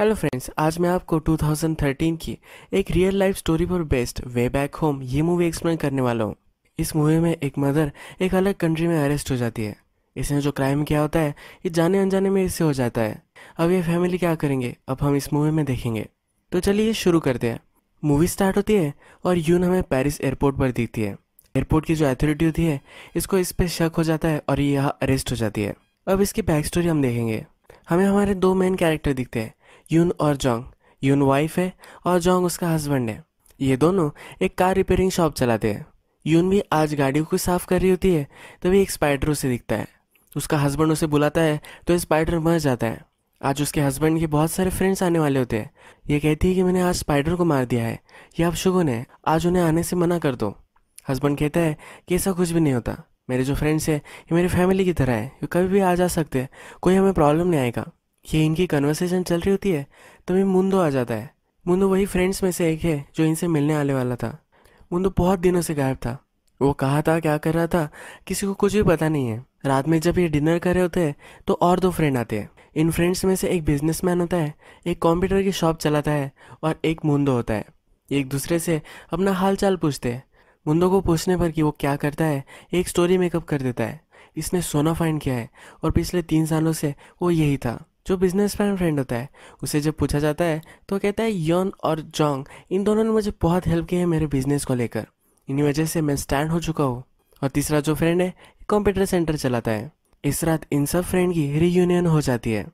hello friends आज मैं आपको 2013 की एक रियल लाइफ स्टोरी पर बेस्ड वे बैक होम ये मूवी एक्सप्लेन करने वाला हूँ इस मूवी में एक मदर एक अलग कंट्री में अरेस्ट हो जाती है इसने जो क्राइम किया होता है ये जाने अनजाने में इससे हो जाता है अब ये फैमिली क्या करेंगे अब हम इस मूवी में देखेंगे तो चलिए शुरू करते हैं मूवी स्टार्ट होती है और यून हमें पेरिस एयरपोर्ट पर दिखती है एयरपोर्ट की जो अथॉरिटी होती है इसको इस पर शक हो जाता है और ये यहाँ अरेस्ट हो जाती है अब इसकी बैक स्टोरी हम देखेंगे हमें हमारे दो मेन कैरेक्टर दिखते हैं यून और जोंग यून वाइफ है और जोंग उसका हस्बैंड है ये दोनों एक कार रिपेयरिंग शॉप चलाते हैं यून भी आज गाड़ियों को साफ कर रही होती है तभी एक स्पाइडर उसे दिखता है उसका हस्बैंड उसे बुलाता है तो स्पाइडर मर जाता है आज उसके हस्बैंड के बहुत सारे फ्रेंड्स आने वाले होते हैं ये कहती है कि मैंने आज स्पाइडर को मार दिया है ये आप शुगन है आज उन्हें आने से मना कर दो हस्बैंड कहता है कि ऐसा कुछ भी नहीं होता मेरे जो फ्रेंड्स हैं ये मेरी फैमिली की तरह है ये कभी भी आ जा सकते हैं कोई हमें प्रॉब्लम नहीं आएगा ये इनकी कन्वर्सेशन चल रही होती है तभी मुंदो आ जाता है मुंदो वही फ्रेंड्स में से एक है जो इनसे मिलने आने वाला था मुंदो बहुत दिनों से गायब था वो कहा था क्या कर रहा था किसी को कुछ भी पता नहीं है रात में जब ये डिनर कर रहे होते हैं तो और दो फ्रेंड आते हैं इन फ्रेंड्स में से एक बिजनेसमैन होता है एक कंप्यूटर की शॉप चलाता है और एक मुंदो होता है एक दूसरे से अपना हाल चाल पूछते हैं मुंदो को पूछने पर कि वो क्या करता है एक स्टोरी मेकअप कर देता है इसने सोना फाइंड किया है और पिछले तीन सालों से वो यही था जो बिजनेसमैन फ्रेंड होता है उसे जब पूछा जाता है तो कहता है योन और जोंग इन दोनों ने मुझे बहुत हेल्प की है मेरे बिजनेस को लेकर इन्हीं वजह से मैं स्टैंड हो चुका हूँ और तीसरा जो फ्रेंड है कंप्यूटर सेंटर चलाता है इस रात इन सब फ्रेंड की रीयूनियन हो जाती है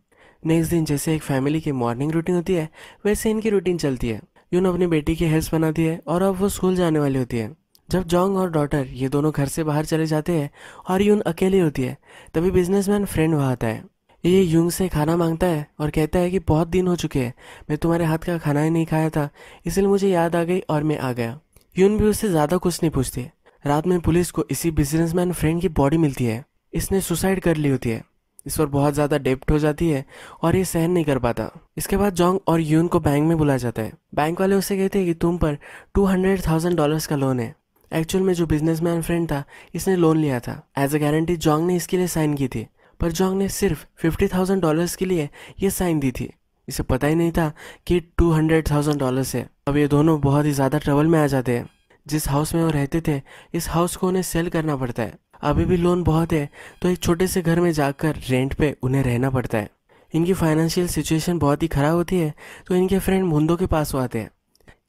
नेक्स्ट दिन जैसे एक फैमिली की मॉर्निंग रूटीन होती है वैसे इनकी रूटीन चलती है यून अपनी बेटी की हेल्प बनाती है और अब वो स्कूल जाने वाली होती है जब जोंग और डॉटर ये दोनों घर से बाहर चले जाते हैं और यून अकेली होती है तभी बिजनेसमैन फ्रेंड वहाँ आता है ये युंग से खाना मांगता है और कहता है कि बहुत दिन हो चुके हैं मैं तुम्हारे हाथ का खाना ही नहीं खाया था इसलिए मुझे याद आ गई और मैं आ गया यून भी उससे ज़्यादा कुछ नहीं पूछती रात में पुलिस को इसी बिजनेसमैन फ्रेंड की बॉडी मिलती है इसने सुसाइड कर ली होती है इस पर बहुत ज़्यादा डेप्ट हो जाती है और ये सहन नहीं कर पाता इसके बाद जोंग और यून को बैंक में बुलाया जाता है बैंक वाले उसे कहते हैं कि तुम पर टू हंड्रेड थाउजेंड डॉलर का लोन है एक्चुअल में जो बिजनेसमैन फ्रेंड था इसने लोन लिया था एज अ गारंटी जोंग ने इसके लिए साइन की थी पर जोंग ने सिर्फ फिफ्टी थाउजेंड डॉलर के लिए ये साइन दी थी इसे पता ही नहीं था कि टू हंड्रेड थाउजेंड डॉलर है अब ये दोनों बहुत ही ज़्यादा ट्रबल में आ जाते हैं जिस हाउस में वो रहते थे इस हाउस को उन्हें सेल करना पड़ता है अभी भी लोन बहुत है तो एक छोटे से घर में जाकर रेंट पे उन्हें रहना पड़ता है इनकी फाइनेंशियल सिचुएशन बहुत ही ख़राब होती है तो इनके फ्रेंड मुंदो के पास वो आते हैं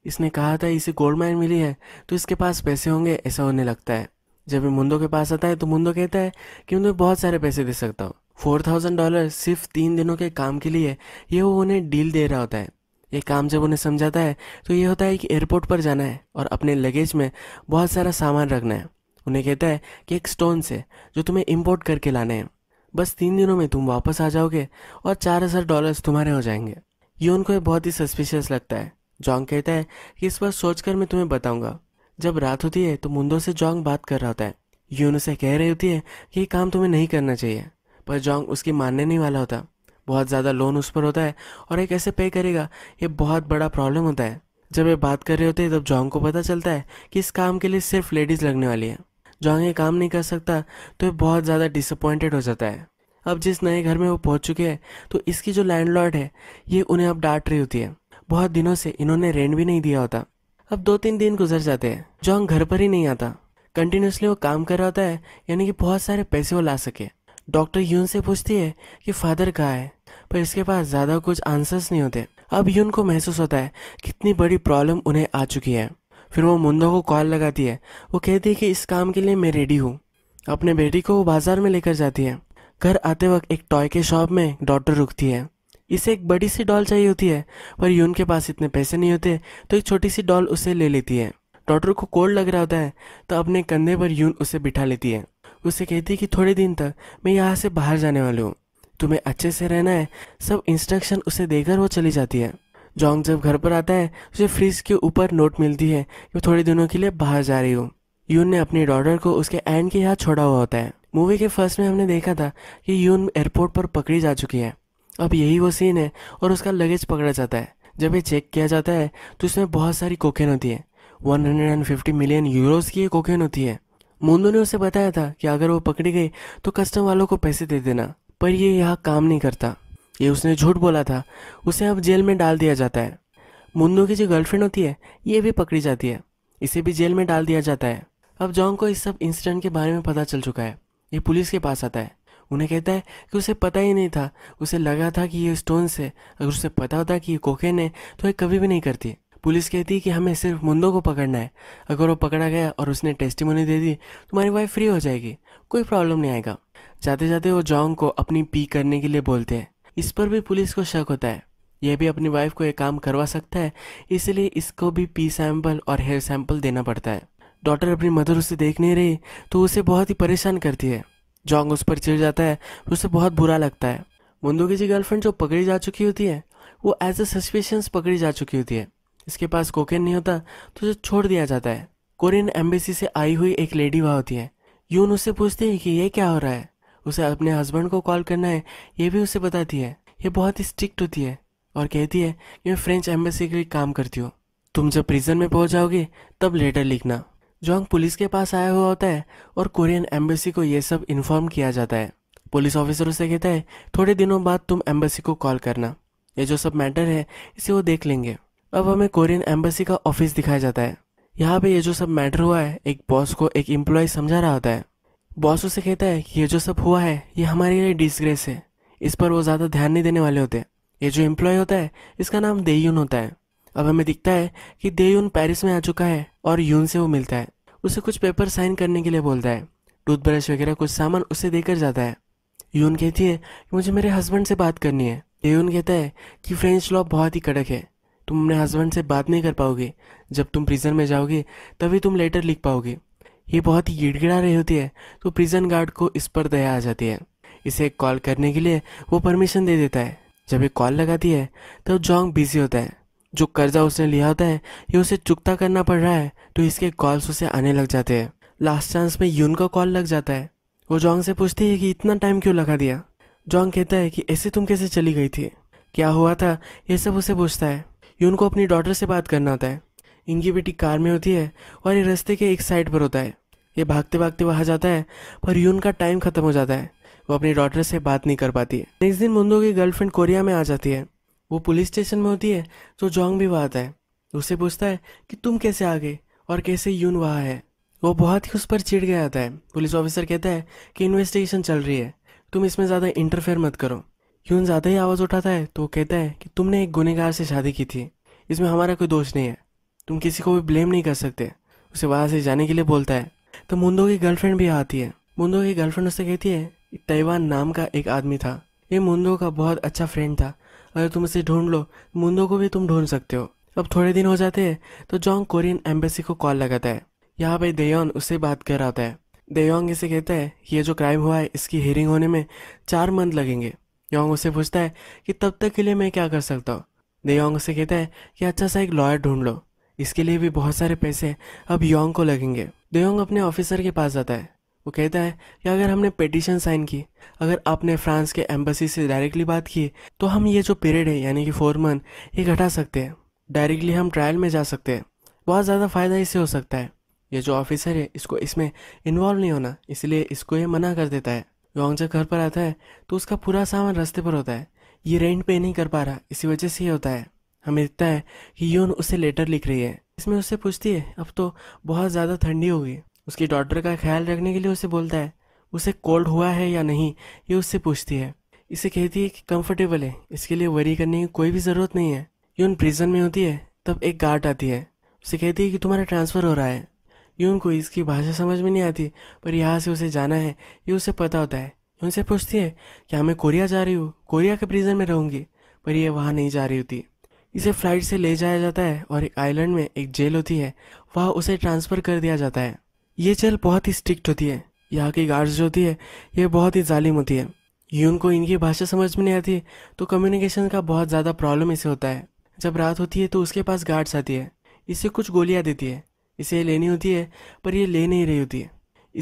इसने कहा था इसे गोल्ड माइन मिली है तो इसके पास पैसे होंगे ऐसा होने लगता है जब ये मुंदो के पास आता है तो मुंदो कहता है कि उन्हें बहुत सारे पैसे दे सकता हूँ फोर थाउजेंड डॉलर सिर्फ तीन दिनों के काम के लिए ये वो उन्हें डील दे रहा होता है ये काम जब उन्हें समझाता है तो ये होता है कि एयरपोर्ट पर जाना है और अपने लगेज में बहुत सारा सामान रखना है उन्हें कहता है कि एक स्टोन से जो तुम्हें इम्पोर्ट करके लाने हैं बस तीन दिनों में तुम वापस आ जाओगे और चार हज़ार डॉलर तुम्हारे हो जाएंगे ये उनको बहुत ही सस्पिशियस लगता है जॉन्ग कहता है कि इस बार सोचकर मैं तुम्हें बताऊंगा जब रात होती है तो मुंदो से जोंग बात कर रहा होता है यून उसे कह रही होती है कि ये काम तुम्हें नहीं करना चाहिए पर जोंग उसकी मानने नहीं वाला होता बहुत ज़्यादा लोन उस पर होता है और एक कैसे पे करेगा ये बहुत बड़ा प्रॉब्लम होता है जब ये बात कर रहे होते हैं तब जोंग को पता चलता है कि इस काम के लिए सिर्फ लेडीज़ लगने वाली है जोंग ये काम नहीं कर सकता तो ये बहुत ज़्यादा डिसअपॉइंटेड हो जाता है अब जिस नए घर में वो पहुंच चुके हैं तो इसकी जो लैंडलॉर्ड है ये उन्हें अब डांट रही होती है बहुत दिनों से इन्होंने रेंट भी नहीं दिया होता अब दो तीन दिन गुजर जाते हैं जॉन्ग घर पर ही नहीं आता कंटिन्यूसली वो काम कर रहा होता है यानी कि बहुत सारे पैसे वो ला सके डॉक्टर यून से पूछती है कि फादर कहा है पर इसके पास ज़्यादा कुछ आंसर्स नहीं होते अब यून को महसूस होता है कितनी बड़ी प्रॉब्लम उन्हें आ चुकी है फिर वो मुंदो को कॉल लगाती है वो कहती है कि इस काम के लिए मैं रेडी हूँ अपने बेटी को वो बाजार में लेकर जाती है घर आते वक्त एक टॉय के शॉप में डॉक्टर रुकती है इसे एक बड़ी सी डॉल चाहिए होती है पर यून के पास इतने पैसे नहीं होते तो एक छोटी सी डॉल उसे ले लेती है डॉटर को कोल्ड लग रहा होता है तो अपने कंधे पर यून उसे बिठा लेती है उसे कहती है कि थोड़े दिन तक मैं यहाँ से बाहर जाने वाली हूँ तुम्हें अच्छे से रहना है सब इंस्ट्रक्शन उसे देकर वो चली जाती है जोंग जब घर पर आता है उसे फ्रिज के ऊपर नोट मिलती है कि थोड़े दिनों के लिए बाहर जा रही हूँ यून ने अपनी डॉटर को उसके एंड के यहाँ छोड़ा हुआ होता है मूवी के फर्स्ट में हमने देखा था कि यून एयरपोर्ट पर पकड़ी जा चुकी है अब यही वो सीन है और उसका लगेज पकड़ा जाता है जब ये चेक किया जाता है तो इसमें बहुत सारी कोकेन होती है 150 मिलियन यूरोस की ये कोकेन होती है मोंदो ने उसे बताया था कि अगर वो पकड़ी गई तो कस्टम वालों को पैसे दे देना पर ये यहाँ काम नहीं करता ये उसने झूठ बोला था उसे अब जेल में डाल दिया जाता है मुन्नो की जो गर्लफ्रेंड होती है ये भी पकड़ी जाती है इसे भी जेल में डाल दिया जाता है अब जॉन्ग को इस सब इंसिडेंट के बारे में पता चल चुका है ये पुलिस के पास आता है उन्हें कहता है कि उसे पता ही नहीं था उसे लगा था कि ये स्टोन्स है अगर उसे पता होता कि ये कोकेन है तो ये कभी भी नहीं करती पुलिस कहती है कि हमें सिर्फ मुंदो को पकड़ना है अगर वो पकड़ा गया और उसने टेस्टिमोनी दे दी तुम्हारी वाइफ फ्री हो जाएगी कोई प्रॉब्लम नहीं आएगा जाते जाते वो जॉन्ग को अपनी पी करने के लिए बोलते हैं इस पर भी पुलिस को शक होता है यह भी अपनी वाइफ को एक काम करवा सकता है इसलिए इसको भी पी सैंपल और हेयर सैंपल देना पड़ता है डॉक्टर अपनी मदर उसे देख नहीं रही तो उसे बहुत ही परेशान करती है जोंग उस पर चिड़ जाता है उसे बहुत बुरा लगता है की जी गर्लफ्रेंड जो पकड़ी जा चुकी होती है वो एज ए सस्पिशंस पकड़ी जा चुकी होती है इसके पास कोकेन नहीं होता तो उसे छोड़ दिया जाता है कोरियन एम्बेसी से आई हुई एक लेडी वहाँ होती है यून उससे पूछती है कि ये क्या हो रहा है उसे अपने हस्बैंड को कॉल करना है ये भी उसे बताती है ये बहुत ही स्ट्रिक्ट होती है और कहती है कि मैं फ्रेंच एम्बेसी के लिए काम करती हूँ तुम जब प्रिजन में पहुंच जाओगे तब लेटर लिखना जोंग पुलिस के पास आया हुआ होता है और कोरियन एम्बेसी को यह सब इन्फॉर्म किया जाता है पुलिस ऑफिसर उसे कहता है थोड़े दिनों बाद तुम एम्बेसी को कॉल करना ये जो सब मैटर है इसे वो देख लेंगे अब हमें कोरियन एम्बेसी का ऑफिस दिखाया जाता है यहाँ पे ये जो सब मैटर हुआ है एक बॉस को एक एम्प्लॉय समझा रहा होता है बॉस उसे कहता है कि ये जो सब हुआ है ये हमारे लिए डिसग्रेस है इस पर वो ज़्यादा ध्यान नहीं देने वाले होते ये जो एम्प्लॉय होता है इसका नाम देयून होता है अब हमें दिखता है कि यून पेरिस में आ चुका है और यून से वो मिलता है उसे कुछ पेपर साइन करने के लिए बोलता है टूथब्रश वगैरह कुछ सामान उसे देकर जाता है यून कहती है कि मुझे मेरे हस्बैंड से बात करनी है यून कहता है कि फ्रेंच लॉ बहुत ही कड़क है तुम अपने हस्बैंड से बात नहीं कर पाओगे जब तुम प्रिजन में जाओगे तभी तुम लेटर लिख पाओगे ये बहुत ही गिड़गिड़ा रही होती है तो प्रिजन गार्ड को इस पर दया आ जाती है इसे कॉल करने के लिए वो परमिशन दे देता है जब ये कॉल लगाती है तब तो जॉन्ग बिजी होता है जो कर्जा उसने लिया होता है ये उसे चुकता करना पड़ रहा है तो इसके कॉल्स उसे आने लग जाते हैं लास्ट चांस में यून का कॉल लग जाता है वो जोंग से पूछती है कि इतना टाइम क्यों लगा दिया जोंग कहता है कि ऐसे तुम कैसे चली गई थी क्या हुआ था ये सब उसे पूछता है यून को अपनी डॉटर से बात करना होता है इनकी बेटी कार में होती है और ये रस्ते के एक साइड पर होता है ये भागते भागते वहाँ जाता है पर यून का टाइम खत्म हो जाता है वो अपनी डॉटर से बात नहीं कर पाती है नेक्स्ट दिन मुंदो की गर्लफ्रेंड कोरिया में आ जाती है वो पुलिस स्टेशन में होती है तो जोंग भी वहाँ आता है उसे पूछता है कि तुम कैसे आ गए और कैसे यून वहाँ है वो बहुत ही उस पर चिढ़ गया आता है पुलिस ऑफिसर कहता है कि इन्वेस्टिगेशन चल रही है तुम इसमें ज़्यादा इंटरफेयर मत करो यून ज़्यादा ही आवाज़ उठाता है तो वो कहता है कि तुमने एक गुनहगार से शादी की थी इसमें हमारा कोई दोष नहीं है तुम किसी को भी ब्लेम नहीं कर सकते उसे वहाँ से जाने के लिए बोलता है तो मुंदो की गर्लफ्रेंड भी आती है मुंदो की गर्लफ्रेंड उससे कहती है ताइवान नाम का एक आदमी था ये मुंदो का बहुत अच्छा फ्रेंड था अगर तुम इसे ढूंढ लो मुंदो को भी तुम ढूंढ सकते हो अब थोड़े दिन हो जाते हैं तो जोंग कोरियन एम्बेसी को कॉल लगाता है यहाँ पे देयोंग उससे बात कर रहा है देयोंग इसे कहता है ये जो क्राइम हुआ है इसकी हियरिंग होने में चार मंथ लगेंगे योंग उसे पूछता है कि तब तक के लिए मैं क्या कर सकता हूँ देयोंग उसे कहता है कि अच्छा सा एक लॉयर ढूंढ लो इसके लिए भी बहुत सारे पैसे अब योंग को लगेंगे देयोंग अपने ऑफिसर के पास जाता है वो कहता है कि अगर हमने पेटिशन साइन की अगर आपने फ्रांस के एम्बेसी से डायरेक्टली बात की तो हम ये जो पीरियड है यानी कि फोर मंथ ये घटा सकते हैं डायरेक्टली हम ट्रायल में जा सकते हैं बहुत ज़्यादा फ़ायदा इससे हो सकता है ये जो ऑफिसर है इसको इसमें इन्वॉल्व नहीं होना इसलिए इसको ये मना कर देता है योंग जब घर पर आता है तो उसका पूरा सामान रास्ते पर होता है ये रेंट पे नहीं कर पा रहा इसी वजह से ये होता है हमें दिखता है कि यून उसे लेटर लिख रही है इसमें उससे पूछती है अब तो बहुत ज़्यादा ठंडी होगी उसकी डॉटर का ख्याल रखने के लिए उसे बोलता है उसे कोल्ड हुआ है या नहीं ये उससे पूछती है इसे कहती है कि कंफर्टेबल है इसके लिए वरी करने की कोई भी ज़रूरत नहीं है यून प्रिजन में होती है तब एक गार्ड आती है उसे कहती है कि तुम्हारा ट्रांसफ़र हो रहा है यून को इसकी भाषा समझ में नहीं आती पर यहाँ से उसे जाना है ये उसे पता होता है यून से पूछती है क्या मैं कोरिया जा रही हूँ कोरिया के प्रिजन में रहूंगी पर यह वहाँ नहीं जा रही होती इसे फ्लाइट से ले जाया जाता है और एक आइलैंड में एक जेल होती है वहाँ उसे ट्रांसफ़र कर दिया जाता है ये जेल बहुत ही स्ट्रिक्ट होती है यहाँ की गार्ड्स जो होती है ये बहुत ही जालिम होती है यून को इनकी भाषा समझ में नहीं आती तो कम्युनिकेशन का बहुत ज़्यादा प्रॉब्लम इसे होता है जब रात होती है तो उसके पास गार्ड्स आती है इसे कुछ गोलियाँ देती है इसे लेनी होती है पर ये ले नहीं रही होती है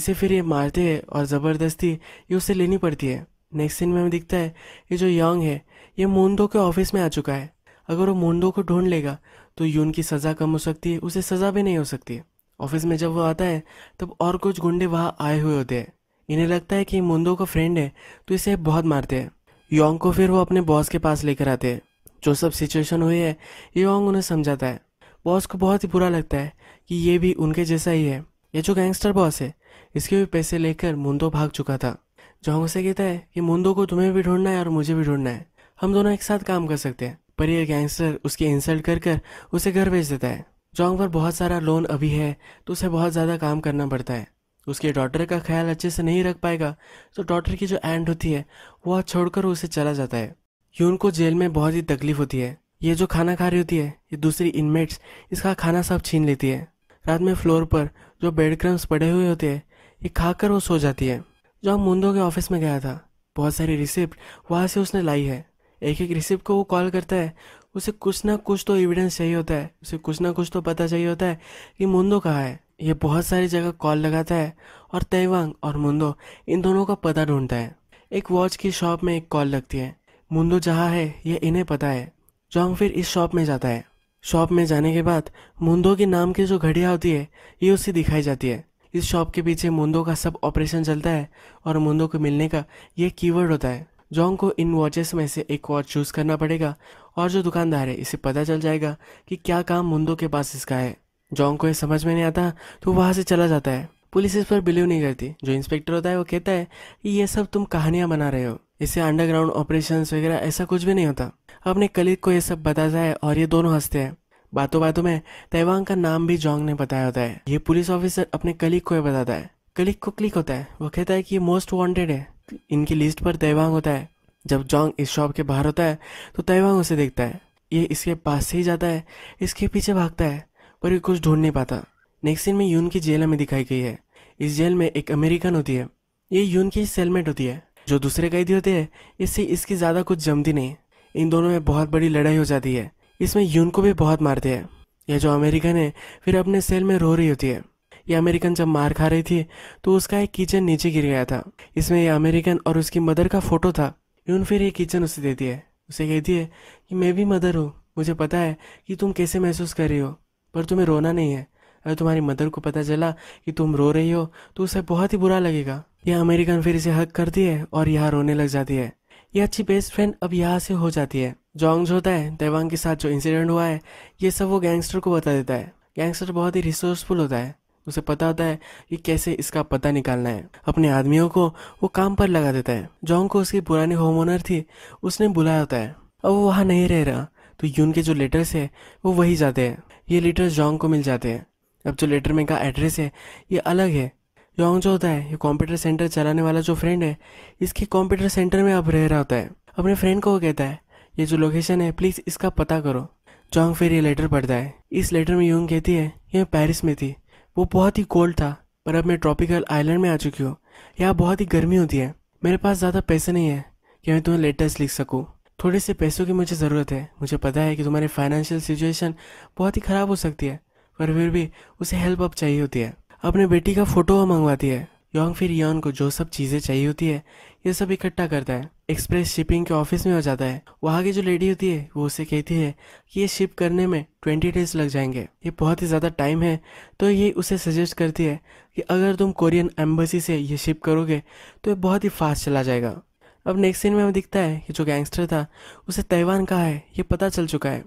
इसे फिर ये मारते हैं और ज़बरदस्ती ये उसे लेनी पड़ती है नेक्स्ट सीन में हमें दिखता है ये जो यंग है ये मोन्दो के ऑफिस में आ चुका है अगर वो मोन्दो को ढूंढ लेगा तो यून की सज़ा कम हो सकती है उसे सज़ा भी नहीं हो सकती है ऑफिस में जब वो आता है तब और कुछ गुंडे वहाँ आए हुए होते हैं इन्हें लगता है कि मुंदो का फ्रेंड है तो इसे बहुत मारते हैं योंग को फिर वो अपने बॉस के पास लेकर आते हैं जो सब सिचुएशन हुई है योंग उन्हें समझाता है बॉस को बहुत ही बुरा लगता है कि ये भी उनके जैसा ही है ये जो गैंगस्टर बॉस है इसके भी पैसे लेकर मुंदो भाग चुका था जोंग से कहता है कि मुंदो को तुम्हें भी ढूंढना है और मुझे भी ढूंढना है हम दोनों एक साथ काम कर सकते हैं पर यह गैंगस्टर उसकी इंसल्ट कर कर उसे घर भेज देता है जॉन्ग पर बहुत सारा लोन अभी है तो उसे बहुत ज़्यादा काम करना पड़ता है उसके डॉटर का ख्याल अच्छे से नहीं रख पाएगा तो डॉटर की जो एंड होती है वह छोड़कर उसे चला जाता है यून को जेल में बहुत ही तकलीफ होती है ये जो खाना खा रही होती है ये दूसरी इनमेट्स इसका खाना सब छीन लेती है रात में फ्लोर पर जो बेड क्रम्स पड़े हुए होते हैं ये खाकर वो सो जाती है जो हम मुंदो के ऑफिस में गया था बहुत सारी रिसिप्ट वहाँ से उसने लाई है एक एक रिसिप्ट को वो कॉल करता है उसे कुछ ना कुछ तो एविडेंस चाहिए होता है उसे कुछ ना कुछ तो पता चाहिए होता है कि मुंदो कहाँ है ये बहुत सारी जगह कॉल लगाता है और तैवांग और मुंडो इन दोनों का पता ढूंढता है एक वॉच की शॉप में एक कॉल लगती है मुंडो जहाँ है यह इन्हें पता है जोंग फिर इस शॉप में जाता है शॉप में जाने के बाद मुंदो के नाम की जो घड़िया होती है ये उसे दिखाई जाती है इस शॉप के पीछे मुंदो का सब ऑपरेशन चलता है और मुंदो को मिलने का ये कीवर्ड होता है जॉन्ग को इन वॉचेस में से एक वॉच चूज करना पड़ेगा और जो दुकानदार है इसे पता चल जाएगा कि क्या काम मुंदो के पास इसका है जॉन्ग को यह समझ में नहीं आता तो वहाँ से चला जाता है पुलिस इस पर बिलीव नहीं करती जो इंस्पेक्टर होता है वो कहता है कि ये सब तुम कहानियां बना रहे हो इसे अंडरग्राउंड ऑपरेशन वगैरह ऐसा कुछ भी नहीं होता अपने कलीग को यह सब बताता है और ये दोनों हंसते हैं बातों बातों में तैवांग का नाम भी जोंग ने बताया होता है ये पुलिस ऑफिसर अपने कलीग को यह बताता है कलीग को क्लिक होता है वो कहता है कि ये मोस्ट वांटेड है इनकी लिस्ट पर तैवांग होता है जब जोंग इस शॉप के बाहर होता है तो तैवांग उसे देखता है ये इसके पास से ही जाता है इसके पीछे भागता है पर ये कुछ ढूंढ नहीं पाता नेक्स्ट सीन में यून की जेल हमें दिखाई गई है इस जेल में एक अमेरिकन होती है ये यून की सेलमेट होती है जो दूसरे कैदी होते हैं इससे इसकी ज़्यादा कुछ जमती नहीं इन दोनों में बहुत बड़ी लड़ाई हो जाती है इसमें यून को भी बहुत मारते हैं यह जो अमेरिकन है फिर अपने सेल में रो रही होती है यह अमेरिकन जब मार खा रही थी तो उसका एक किचन नीचे गिर गया था इसमें यह अमेरिकन और उसकी मदर का फोटो था यून फिर ये किचन उसे देती है उसे कहती है कि मैं भी मदर हूँ मुझे पता है कि तुम कैसे महसूस कर रही हो पर तुम्हें रोना नहीं है अगर तुम्हारी मदर को पता चला कि तुम रो रही हो तो उसे बहुत ही बुरा लगेगा यह अमेरिकन फिर इसे हक करती है और यहाँ रोने लग जाती है यह अच्छी बेस्ट फ्रेंड अब यहाँ से हो जाती है जोंग्स होता है तैवांग के साथ जो इंसिडेंट हुआ है ये सब वो गैंगस्टर को बता देता है गैंगस्टर बहुत ही रिसोर्सफुल होता है उसे पता होता है कि कैसे इसका पता निकालना है अपने आदमियों को वो काम पर लगा देता है जॉन्ग को उसकी पुरानी होम ओनर थी उसने बुलाया होता है अब वो वहाँ नहीं रह रहा तो यून के जो लेटर्स है वो वही जाते हैं ये लेटर्स जॉन्ग को मिल जाते हैं अब जो लेटर में का एड्रेस है ये अलग है जोंग जो होता है ये कंप्यूटर सेंटर चलाने वाला जो फ्रेंड है इसके कंप्यूटर सेंटर में अब रह रहा होता है अपने फ्रेंड को वो कहता है ये जो लोकेशन है प्लीज़ इसका पता करो जोंग फिर ये लेटर पढ़ता है इस लेटर में योंग कहती है ये मैं पेरिस में थी वो बहुत ही कोल्ड था पर अब मैं ट्रॉपिकल आइलैंड में आ चुकी हूँ यहाँ बहुत ही गर्मी होती है मेरे पास ज़्यादा पैसे नहीं है कि मैं तुम्हें लेटर्स लिख सकूँ थोड़े से पैसों की मुझे ज़रूरत है मुझे पता है कि तुम्हारी फाइनेंशियल सिचुएशन बहुत ही ख़राब हो सकती है पर फिर भी उसे हेल्प अब चाहिए होती है अपने बेटी का फ़ोटो मंगवाती है योंग फिर योन को जो सब चीज़ें चाहिए होती है ये सब इकट्ठा करता है एक्सप्रेस शिपिंग के ऑफिस में हो जाता है वहाँ की जो लेडी होती है वो उसे कहती है कि ये शिप करने में ट्वेंटी डेज लग जाएंगे ये बहुत ही ज़्यादा टाइम है तो ये उसे सजेस्ट करती है कि अगर तुम कोरियन एम्बेसी से ये शिप करोगे तो ये बहुत ही फास्ट चला जाएगा अब नेक्स्ट सीन में हमें दिखता है कि जो गैंगस्टर था उसे ताइवान कहा है ये पता चल चुका है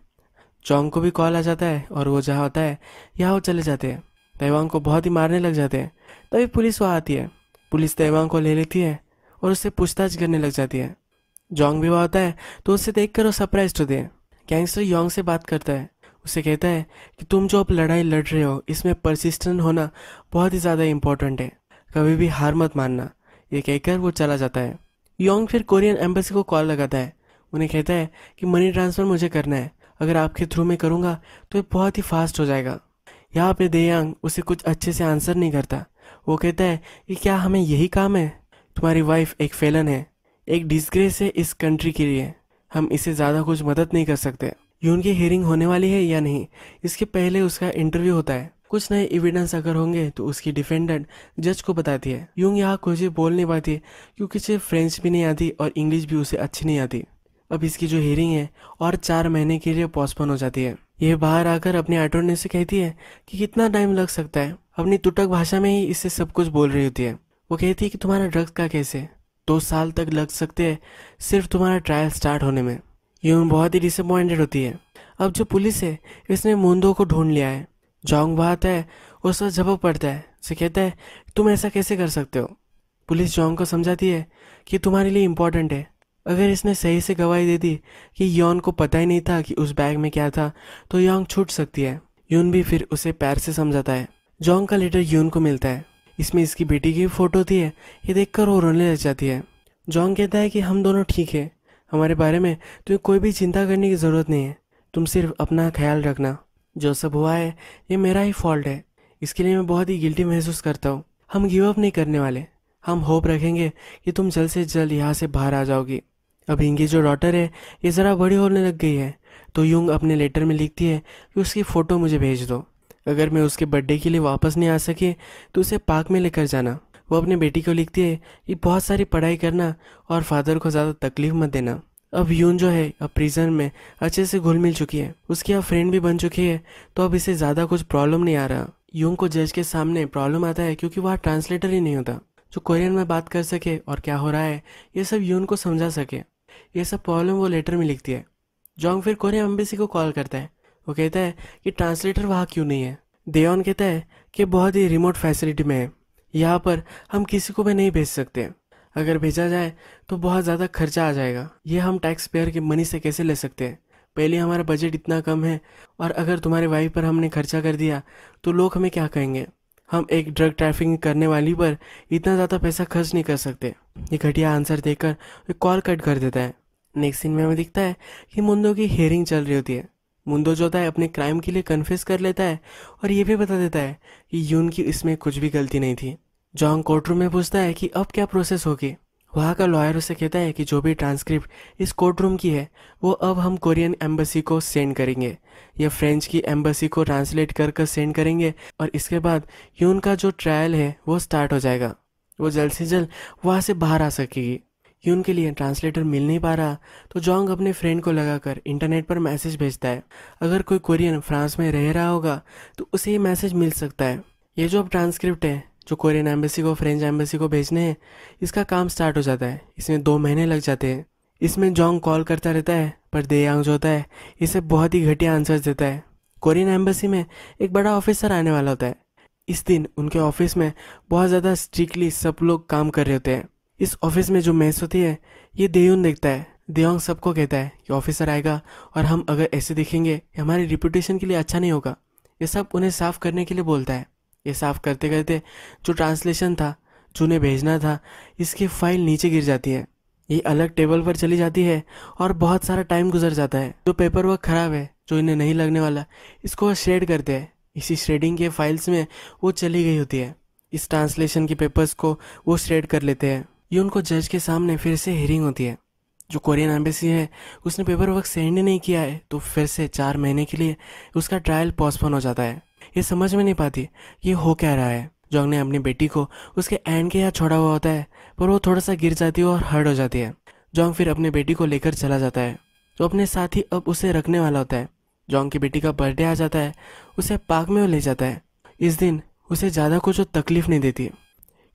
चौंग को भी कॉल आ जाता है और वो जहाँ होता है यहाँ वो चले जाते हैं तैवांग को बहुत ही मारने लग जाते हैं तभी पुलिस वहाँ आती है पुलिस तैवांग को ले लेती है और उससे पूछताछ करने लग जाती है जोंग भी वहाँ होता है तो उसे देख कर वो सरप्राइज होते हैं गैंगस्टर योंग से बात करता है उसे कहता है कि तुम जो अब लड़ाई लड़ रहे हो इसमें परसिस्टेंट होना बहुत ही ज़्यादा इम्पोर्टेंट है कभी भी हार मत मानना ये कहकर वो चला जाता है योंग फिर कोरियन एम्बेसी को कॉल लगाता है उन्हें कहता है कि मनी ट्रांसफ़र मुझे करना है अगर आपके थ्रू में करूँगा तो ये बहुत ही फास्ट हो जाएगा यहाँ पे देयांग उसे कुछ अच्छे से आंसर नहीं करता वो कहता है कि क्या हमें यही काम है तुम्हारी वाइफ एक फेलन है एक डिस्ग्रेस है इस कंट्री के लिए हम इसे ज़्यादा कुछ मदद नहीं कर सकते यून की हियरिंग होने वाली है या नहीं इसके पहले उसका इंटरव्यू होता है कुछ नए एविडेंस अगर होंगे तो उसकी डिफेंडेंट जज को बताती है यूंग यहाँ कुछ बोल नहीं पाती क्योंकि उसे फ्रेंच भी नहीं आती और इंग्लिश भी उसे अच्छी नहीं आती अब इसकी जो हियरिंग है और चार महीने के लिए पोस्टपोन हो जाती है यह बाहर आकर अपने अटोर्नी से कहती है कि कितना टाइम लग सकता है अपनी तुटक भाषा में ही इससे सब कुछ बोल रही होती है वो कहती है कि तुम्हारा ड्रग्स का कैसे दो साल तक लग सकते हैं सिर्फ तुम्हारा ट्रायल स्टार्ट होने में यून बहुत ही डिसअपॉइंटेड होती है अब जो पुलिस है इसने मुंदो को ढूंढ लिया है जोंग आता है उस वक्त झपक पड़ता है उसे कहता है तुम ऐसा कैसे कर सकते हो पुलिस जोंग को समझाती है कि तुम्हारे लिए इम्पोर्टेंट है अगर इसने सही से गवाही दे दी कि यौन को पता ही नहीं था कि उस बैग में क्या था तो योंग छूट सकती है यून भी फिर उसे पैर से समझाता है जोंग का लेटर यून को मिलता है इसमें इसकी बेटी की फोटो थी है ये देखकर वो रोने लग जाती है जोंग कहता है कि हम दोनों ठीक है हमारे बारे में तुम्हें कोई भी चिंता करने की ज़रूरत नहीं है तुम सिर्फ अपना ख्याल रखना जो सब हुआ है ये मेरा ही फॉल्ट है इसके लिए मैं बहुत ही गिल्टी महसूस करता हूँ हम गिव अप नहीं करने वाले हम होप रखेंगे कि तुम जल्द से जल्द यहाँ से बाहर आ जाओगी अब इनकी जो डॉटर है ये ज़रा बड़ी होने लग गई है तो यूंग अपने लेटर में लिखती है कि उसकी फ़ोटो मुझे भेज दो अगर मैं उसके बर्थडे के लिए वापस नहीं आ सकी तो उसे पार्क में लेकर जाना वो अपने बेटी को लिखती है कि बहुत सारी पढ़ाई करना और फादर को ज़्यादा तकलीफ मत देना अब यून जो है अब प्रिजन में अच्छे से घुल मिल चुकी है उसकी अब फ्रेंड भी बन चुकी है तो अब इसे ज़्यादा कुछ प्रॉब्लम नहीं आ रहा यून को जज के सामने प्रॉब्लम आता है क्योंकि वह ट्रांसलेटर ही नहीं होता जो कोरियन में बात कर सके और क्या हो रहा है ये सब यून को समझा सके ये सब प्रॉब्लम वो लेटर में लिखती है जोंग फिर कोरियन एम्बेसी को कॉल करता है वो कहता है कि ट्रांसलेटर वहाँ क्यों नहीं है देओन कहता है कि बहुत ही रिमोट फैसिलिटी में है यहाँ पर हम किसी को भी नहीं भेज सकते अगर भेजा जाए तो बहुत ज़्यादा खर्चा आ जाएगा ये हम टैक्स पेयर के मनी से कैसे ले सकते हैं पहले हमारा बजट इतना कम है और अगर तुम्हारे वाइफ पर हमने खर्चा कर दिया तो लोग हमें क्या कहेंगे हम एक ड्रग ट्रैफिकिंग करने वाली पर इतना ज़्यादा पैसा खर्च नहीं कर सकते ये घटिया आंसर देकर वे कॉल कट कर देता है नेक्स्ट सीन में हमें दिखता है कि मुंदो की हेयरिंग चल रही होती है मुंदो जो होता है अपने क्राइम के लिए कन्फेस कर लेता है और ये भी बता देता है कि यून की इसमें कुछ भी गलती नहीं थी जॉन्ग कोर्टरूम में पूछता है कि अब क्या प्रोसेस होगी वहाँ का लॉयर उसे कहता है कि जो भी ट्रांसक्रिप्ट इस कोर्टरूम की है वो अब हम कोरियन एम्बेसी को सेंड करेंगे या फ्रेंच की एम्बेसी को ट्रांसलेट कर कर सेंड करेंगे और इसके बाद यून का जो ट्रायल है वो स्टार्ट हो जाएगा वो जल्द से जल्द वहाँ से बाहर आ सकेगी कि उनके लिए ट्रांसलेटर मिल नहीं पा रहा तो जोंग अपने फ्रेंड को लगाकर इंटरनेट पर मैसेज भेजता है अगर कोई कोरियन फ्रांस में रह रहा होगा तो उसे ये मैसेज मिल सकता है ये जो अब ट्रांसक्रिप्ट है जो कोरियन एम्बेसी को फ्रेंच एम्बेसी को भेजने हैं इसका काम स्टार्ट हो जाता है इसमें दो महीने लग जाते हैं इसमें जोंग कॉल करता रहता है पर दे यांग जो होता है इसे बहुत ही घटिया आंसर देता है कोरियन एम्बेसी में एक बड़ा ऑफिसर आने वाला होता है इस दिन उनके ऑफिस में बहुत ज़्यादा स्ट्रिक्टली सब लोग काम कर रहे होते हैं इस ऑफिस में जो मेस होती है ये देयून देखता है देयोंग सबको कहता है कि ऑफिसर आएगा और हम अगर ऐसे देखेंगे हमारी रिपूटेशन के लिए अच्छा नहीं होगा ये सब उन्हें साफ़ करने के लिए बोलता है ये साफ़ करते करते जो ट्रांसलेशन था जो उन्हें भेजना था इसकी फाइल नीचे गिर जाती है ये अलग टेबल पर चली जाती है और बहुत सारा टाइम गुजर जाता है जो पेपर वर्क खराब है जो इन्हें नहीं लगने वाला इसको वह शेड करते हैं इसी श्रेडिंग के फाइल्स में वो चली गई होती है इस ट्रांसलेशन के पेपर्स को वो श्रेड कर लेते हैं ये उनको जज के सामने फिर से हियरिंग होती है जो कोरियन एम्बेसी है उसने पेपर वर्क सेंड नहीं किया है तो फिर से चार महीने के लिए उसका ट्रायल पोस्टपोन हो जाता है ये समझ में नहीं पाती ये हो क्या रहा है जोंग ने अपनी बेटी को उसके एंड के यहाँ छोड़ा हुआ होता है पर वो थोड़ा सा गिर जाती है और हर्ट हो जाती है जोंग फिर अपनी बेटी को लेकर चला जाता है तो अपने साथ ही अब उसे रखने वाला होता है जॉन की बेटी का बर्थडे आ जाता है उसे पार्क में ले जाता है इस दिन उसे ज़्यादा कुछ तकलीफ नहीं देती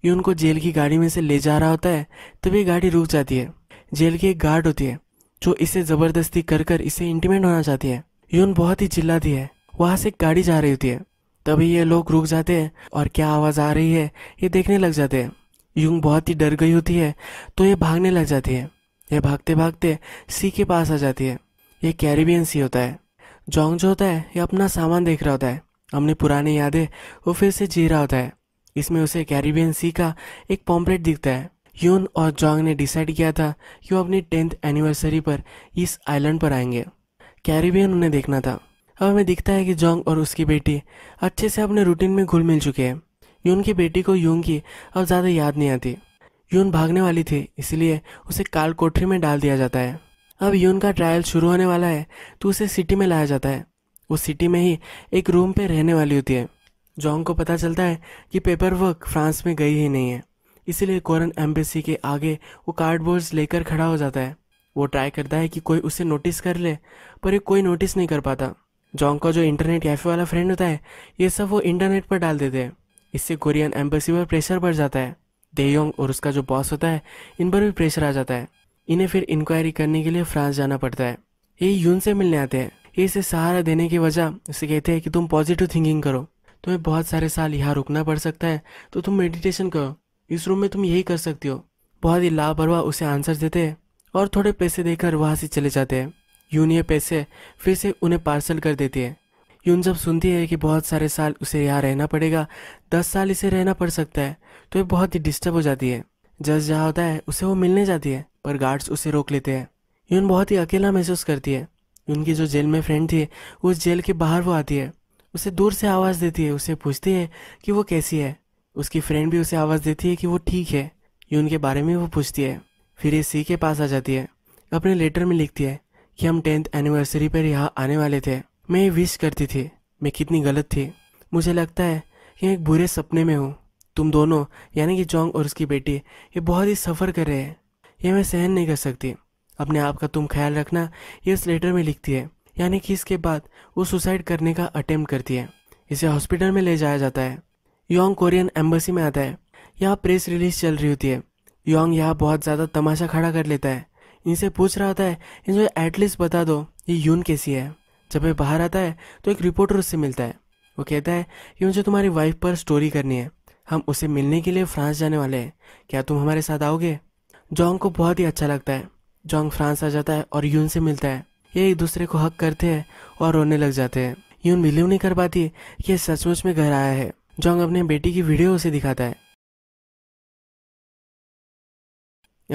ये उनको जेल की गाड़ी में से ले जा रहा होता है तभी गाड़ी रुक जाती है जेल की एक गार्ड होती है जो इसे ज़बरदस्ती कर कर इसे इंटीमेट होना चाहती है यून बहुत ही चिल्लाती है वहां से गाड़ी जा रही होती है तभी ये लोग रुक जाते हैं और क्या आवाज़ आ रही है ये देखने लग जाते हैं यूंग बहुत ही डर गई होती है तो ये भागने लग जाती है ये भागते भागते सी के पास आ जाती है ये कैरिबियन सी होता है जोंग जो होता है ये अपना सामान देख रहा होता है अपनी पुरानी यादें वो फिर से जी रहा होता है इसमें उसे कैरिबियन सी का एक पॉम्पलेट दिखता है यून और जोंग ने डिसाइड किया था कि वो अपनी टेंथ एनिवर्सरी पर इस आइलैंड पर आएंगे कैरिबियन उन्हें देखना था अब हमें दिखता है कि जोंग और उसकी बेटी अच्छे से अपने रूटीन में घुल मिल चुके हैं यून की बेटी को यून की अब ज़्यादा याद नहीं आती यून भागने वाली थी इसलिए उसे काल कोठरी में डाल दिया जाता है अब यून का ट्रायल शुरू होने वाला है तो उसे सिटी में लाया जाता है वो सिटी में ही एक रूम पे रहने वाली होती है जॉन्ग को पता चलता है कि पेपर वर्क फ्रांस में गई ही नहीं है इसीलिए कोरन एम्बेसी के आगे वो कार्डबोर्ड्स लेकर खड़ा हो जाता है वो ट्राई करता है कि कोई उसे नोटिस कर ले पर ये कोई नोटिस नहीं कर पाता जॉन्ग का जो इंटरनेट कैफ़े वाला फ्रेंड होता है ये सब वो इंटरनेट पर डाल देते हैं इससे कोरियन एम्बेसी पर प्रेशर बढ़ जाता है देयोंग और उसका जो बॉस होता है इन पर भी प्रेशर आ जाता है इन्हें फिर इंक्वायरी करने के लिए फ्रांस जाना पड़ता है ये यून से मिलने आते हैं ये इसे सहारा देने की वजह इसे कहते हैं कि तुम पॉजिटिव थिंकिंग करो तुम्हें बहुत सारे साल यहाँ रुकना पड़ सकता है तो तुम मेडिटेशन करो इस रूम में तुम यही कर सकती हो बहुत ही लापरवाह उसे आंसर देते हैं और थोड़े पैसे देकर वहाँ से चले जाते हैं यून ये पैसे फिर से उन्हें पार्सल कर देती है यून जब सुनती है कि बहुत सारे साल उसे यहाँ रहना पड़ेगा दस साल इसे रहना पड़ सकता है तो ये बहुत ही डिस्टर्ब हो जाती है जस जहाँ होता है उसे वो मिलने जाती है पर गार्ड्स उसे रोक लेते हैं यून बहुत ही अकेला महसूस करती है उनकी जो जेल में फ्रेंड थी उस जेल के बाहर वो आती है उसे दूर से आवाज़ देती है उसे पूछती है कि वो कैसी है उसकी फ्रेंड भी उसे आवाज़ देती है कि वो ठीक है यून के बारे में वो पूछती है फिर ये सी के पास आ जाती है अपने लेटर में लिखती है कि हम टेंथ एनिवर्सरी पर यहाँ आने वाले थे मैं ये विश करती थी मैं कितनी गलत थी मुझे लगता है कि एक बुरे सपने में हूँ तुम दोनों यानी कि जोंग और उसकी बेटी ये बहुत ही सफ़र कर रहे हैं यह मैं सहन नहीं कर सकती अपने आप का तुम ख्याल रखना ये इस लेटर में लिखती है यानी कि इसके बाद वो सुसाइड करने का अटेम्प्ट करती है इसे हॉस्पिटल में ले जाया जाता है योंग कोरियन एम्बेसी में आता है यहाँ प्रेस रिलीज चल रही होती है योंग यहाँ बहुत ज़्यादा तमाशा खड़ा कर लेता है इनसे पूछ रहा होता है इनसे एटलीस्ट बता दो ये यून कैसी है जब वह बाहर आता है तो एक रिपोर्टर उससे मिलता है वो कहता है कि मुझे तुम्हारी वाइफ पर स्टोरी करनी है हम उसे मिलने के लिए फ्रांस जाने वाले हैं क्या तुम हमारे साथ आओगे जोंग को बहुत ही अच्छा लगता है जोंग फ्रांस आ जाता है और यून से मिलता है ये एक दूसरे को हक करते हैं और रोने लग जाते हैं यून बिलीव नहीं कर पाती कि सचमुच में घर आया है जोंग अपने बेटी की वीडियो उसे दिखाता है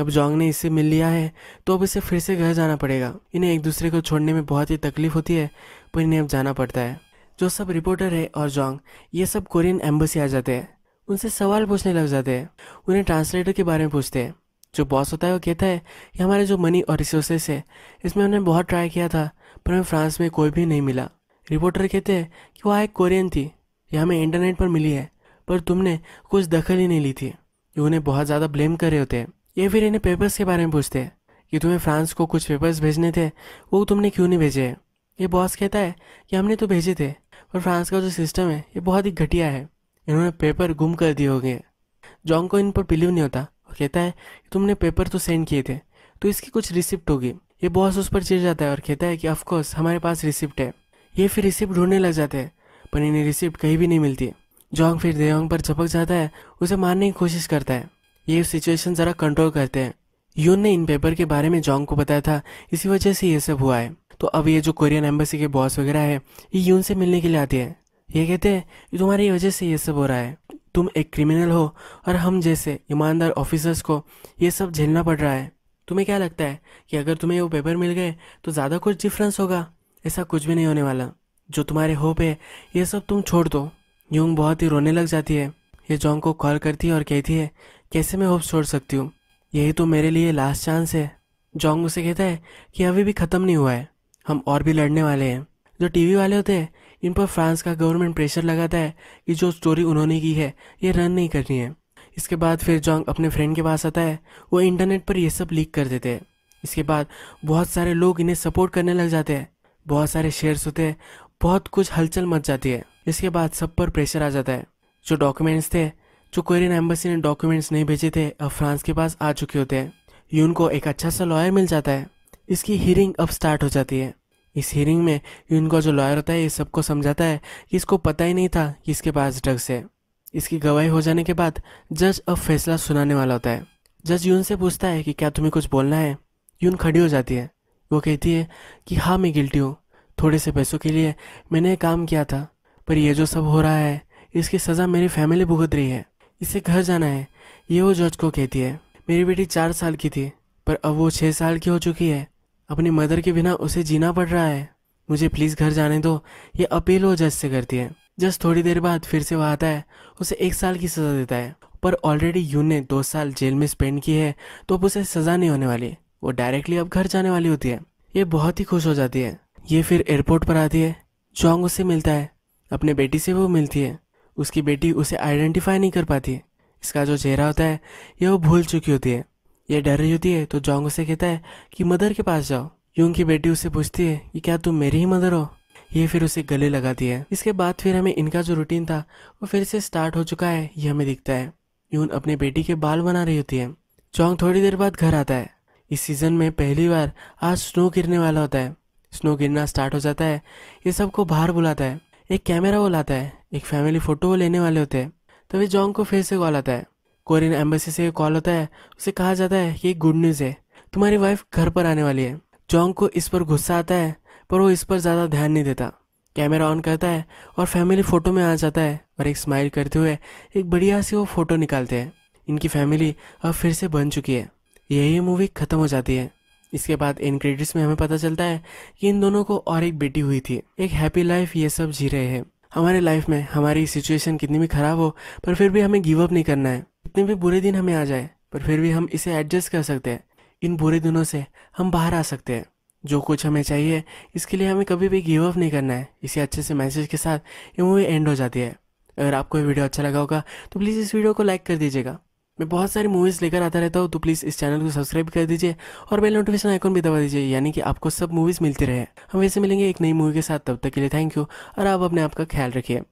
अब जोंग ने इससे मिल लिया है तो अब इसे फिर से घर जाना पड़ेगा इन्हें एक दूसरे को छोड़ने में बहुत ही तकलीफ होती है पर इन्हें अब जाना पड़ता है जो सब रिपोर्टर है और जोंग ये सब कोरियन एम्बेसी आ जाते हैं उनसे सवाल पूछने लग जाते हैं उन्हें ट्रांसलेटर के बारे में पूछते हैं जो बॉस होता है वो कहता है कि हमारे जो मनी और रिसोर्सेस है इसमें हमने बहुत ट्राई किया था पर हमें फ्रांस में कोई भी नहीं मिला रिपोर्टर कहते हैं कि वह एक कोरियन थी यह हमें इंटरनेट पर मिली है पर तुमने कुछ दखल ही नहीं ली थी ये उन्हें बहुत ज़्यादा ब्लेम कर रहे होते हैं ये फिर इन्हें पेपर्स के बारे में पूछते हैं कि तुम्हें फ्रांस को कुछ पेपर्स भेजने थे वो तुमने क्यों नहीं भेजे ये बॉस कहता है कि हमने तो भेजे थे पर फ्रांस का जो सिस्टम है ये बहुत ही घटिया है इन्होंने पेपर गुम कर दिए होंगे जॉन्ग को इन पर बिलीव नहीं होता कहता है कि तुमने पेपर तो सेंड किए थे तो इसकी कुछ रिसिप्ट होगी ये बॉस उस पर चिढ़ जाता है और कहता है कि ऑफकोर्स हमारे पास रिसिप्ट है ये फिर रिसिप्ट ढूंढने लग जाते हैं पर इन्हें रिसिप्ट कहीं भी नहीं मिलती जोंग फिर देयोंग पर चपक जाता है उसे मारने की कोशिश करता है ये सिचुएशन ज़रा कंट्रोल करते हैं यून ने इन पेपर के बारे में जोंग को बताया था इसी वजह से ये सब हुआ है तो अब ये जो कोरियन एम्बेसी के बॉस वगैरह है ये यून से मिलने के लिए आते हैं ये कहते हैं कि तुम्हारी वजह से ये सब हो रहा है तुम एक क्रिमिनल हो और हम जैसे ईमानदार ऑफिसर्स को ये सब झेलना पड़ रहा है तुम्हें क्या लगता है कि अगर तुम्हें वो पेपर मिल गए तो ज़्यादा कुछ डिफरेंस होगा ऐसा कुछ भी नहीं होने वाला जो तुम्हारे होप है ये सब तुम छोड़ दो यूंग बहुत ही रोने लग जाती है ये जॉन्ग को कॉल करती है और कहती है कैसे मैं होप छोड़ सकती हूँ यही तो मेरे लिए लास्ट चांस है जोंग उसे कहता है कि अभी भी ख़त्म नहीं हुआ है हम और भी लड़ने वाले हैं जो टीवी वाले होते हैं इन पर फ्रांस का गवर्नमेंट प्रेशर लगाता है कि जो स्टोरी उन्होंने की है ये रन नहीं करनी है इसके बाद फिर जोंग अपने फ्रेंड के पास आता है वो इंटरनेट पर ये सब लीक कर देते हैं इसके बाद बहुत सारे लोग इन्हें सपोर्ट करने लग जाते हैं बहुत सारे शेयर्स होते हैं बहुत कुछ हलचल मच जाती है इसके बाद सब पर प्रेशर आ जाता है जो डॉक्यूमेंट्स थे जो कोरियन एम्बेसी ने डॉक्यूमेंट्स नहीं भेजे थे अब फ्रांस के पास आ चुके होते हैं यून को एक अच्छा सा लॉयर मिल जाता है इसकी हियरिंग अब स्टार्ट हो जाती है इस हियरिंग में यून का जो लॉयर होता है ये सबको समझाता है कि इसको पता ही नहीं था कि इसके पास ड्रग्स है इसकी गवाही हो जाने के बाद जज अब फैसला सुनाने वाला होता है जज यून से पूछता है कि क्या तुम्हें कुछ बोलना है यून खड़ी हो जाती है वो कहती है कि हाँ मैं गिल्टी हूँ थोड़े से पैसों के लिए मैंने काम किया था पर यह जो सब हो रहा है इसकी सज़ा मेरी फैमिली भुगत रही है इसे घर जाना है ये वो जज को कहती है मेरी बेटी चार साल की थी पर अब वो छः साल की हो चुकी है अपनी मदर के बिना उसे जीना पड़ रहा है मुझे प्लीज़ घर जाने दो ये अपील वो जज से करती है जस्ट थोड़ी देर बाद फिर से वह आता है उसे एक साल की सज़ा देता है पर ऑलरेडी यून ने दो साल जेल में स्पेंड की है तो अब उसे सज़ा नहीं होने वाली वो डायरेक्टली अब घर जाने वाली होती है ये बहुत ही खुश हो जाती है ये फिर एयरपोर्ट पर आती है चौंग उससे मिलता है अपने बेटी से वो मिलती है उसकी बेटी उसे आइडेंटिफाई नहीं कर पाती इसका जो चेहरा होता है यह वो भूल चुकी होती है यह डर रही होती है तो जोंग उसे कहता है कि मदर के पास जाओ यूंग की बेटी उसे पूछती है कि क्या तुम मेरी ही मदर हो ये फिर उसे गले लगाती है इसके बाद फिर हमें इनका जो रूटीन था वो फिर से स्टार्ट हो चुका है ये हमें दिखता है यून अपने बेटी के बाल बना रही होती है चौंग थोड़ी देर बाद घर आता है इस सीज़न में पहली बार आज स्नो गिरने वाला होता है स्नो गिरना स्टार्ट हो जाता है ये सबको बाहर बुलाता है एक कैमरा वो लाता है एक फैमिली फ़ोटो वो लेने वाले होते हैं तभी तो जोंग को फिर से कॉल आता है कोरियन एम्बेसी से कॉल होता है उसे कहा जाता है कि गुड न्यूज़ है तुम्हारी वाइफ घर पर आने वाली है जॉन्ग को इस पर गुस्सा आता है पर वो इस पर ज़्यादा ध्यान नहीं देता कैमरा ऑन करता है और फैमिली फ़ोटो में आ जाता है और एक स्माइल करते हुए एक बढ़िया सी वो फ़ोटो निकालते हैं इनकी फैमिली अब फिर से बन चुकी है यही मूवी ख़त्म हो जाती है इसके बाद इन क्रेडिट्स में हमें पता चलता है कि इन दोनों को और एक बेटी हुई थी एक हैप्पी लाइफ ये सब जी रहे हैं हमारे लाइफ में हमारी सिचुएशन कितनी भी ख़राब हो पर फिर भी हमें गिव अप नहीं करना है कितने भी बुरे दिन हमें आ जाए पर फिर भी हम इसे एडजस्ट कर सकते हैं इन बुरे दिनों से हम बाहर आ सकते हैं जो कुछ हमें चाहिए इसके लिए हमें कभी भी गिव अप नहीं करना है इसी अच्छे से मैसेज के साथ ये मूवी एंड हो जाती है अगर आपको ये वीडियो अच्छा लगा होगा तो प्लीज़ इस वीडियो को लाइक कर दीजिएगा मैं बहुत सारी मूवीज़ लेकर आता रहता हूँ तो प्लीज़ इस चैनल को सब्सक्राइब कर दीजिए और बेल नोटिफिकेशन आइकन भी दबा दीजिए यानी कि आपको सब मूवीज़ मिलती रहे हम वैसे मिलेंगे एक नई मूवी के साथ तब तक के लिए थैंक यू और आप अपने आप का ख्याल रखिए